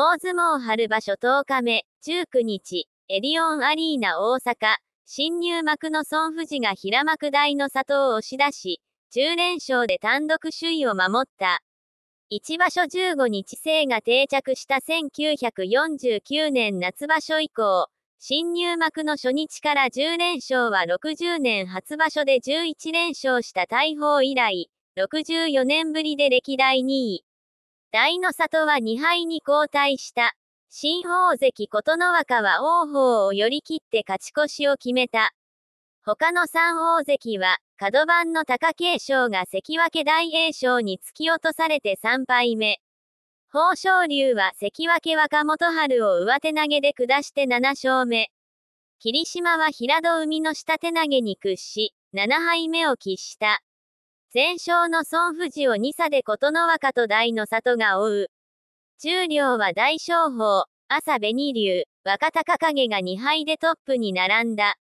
大相撲春場所10日目、19日、エディオンアリーナ大阪、新入幕の孫富士が平幕大の里を押し出し、10連勝で単独首位を守った。1場所15日制が定着した1949年夏場所以降、新入幕の初日から10連勝は60年初場所で11連勝した大砲以来、64年ぶりで歴代2位。大の里は2敗に交代した。新大関琴ノ若は王鵬を寄り切って勝ち越しを決めた。他の三大関は、角番の貴景勝が関脇大栄翔に突き落とされて3敗目。豊昇龍は関脇若元春を上手投げで下して7勝目。霧島は平戸海の下手投げに屈し、7敗目を喫した。全勝の孫富士を2差で琴ノ若と大の里が追う。中量は大商法、朝紅竜、若隆景が2敗でトップに並んだ。